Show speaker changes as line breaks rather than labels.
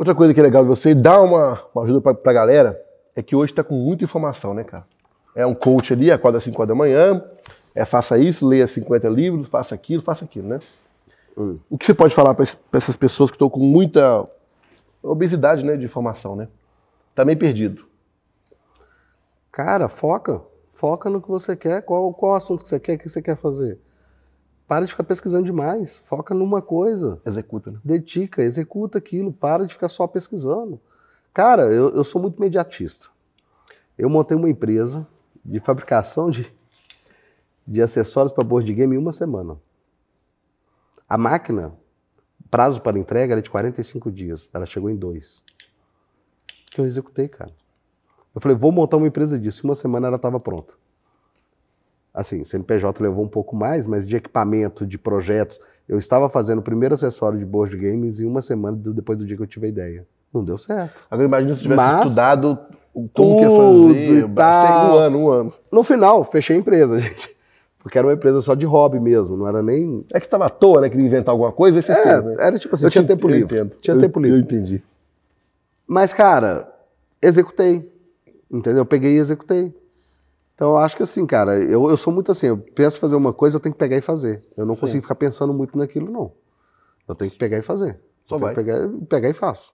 Outra coisa que é legal de você dar uma, uma ajuda pra, pra galera é que hoje tá com muita informação, né, cara? É um coach ali, acorda às 5 horas da manhã, é faça isso, leia 50 livros, faça aquilo, faça aquilo, né? Hum. O que você pode falar para essas pessoas que estão com muita
obesidade né, de informação, né? Tá meio perdido. Cara, foca. Foca no que você quer, qual, qual assunto que você quer, o que você quer fazer. Para de ficar pesquisando demais, foca numa coisa. Executa. Né? Dedica, executa aquilo, para de ficar só pesquisando. Cara, eu, eu sou muito imediatista. Eu montei uma empresa de fabricação de, de acessórios para board game em uma semana. A máquina, prazo para entrega era de 45 dias, ela chegou em dois. Que eu executei, cara. Eu falei, vou montar uma empresa disso. Em Uma semana ela estava pronta assim, CNPJ levou um pouco mais, mas de equipamento, de projetos. Eu estava fazendo o primeiro acessório de board games em uma semana depois do dia que eu tive a ideia. Não deu certo. Agora imagina se tivesse mas, estudado como é tudo que ia fazer. E Um ano, um ano. No final, fechei a empresa, gente. Porque era uma empresa só de hobby mesmo, não era nem. É que estava à toa, né? Queria inventar alguma coisa e você é, fez, né? Era tipo assim, eu tinha tempo livre. Entendo. Tinha eu, tempo livre. Eu entendi. Mas, cara, executei. Entendeu? Eu peguei e executei. Então, eu acho que assim, cara, eu, eu sou muito assim, eu penso em fazer uma coisa, eu tenho que pegar e fazer. Eu não Sim. consigo ficar pensando muito naquilo, não. Eu tenho que pegar e fazer. Só eu vai. Pegar, pegar e faço.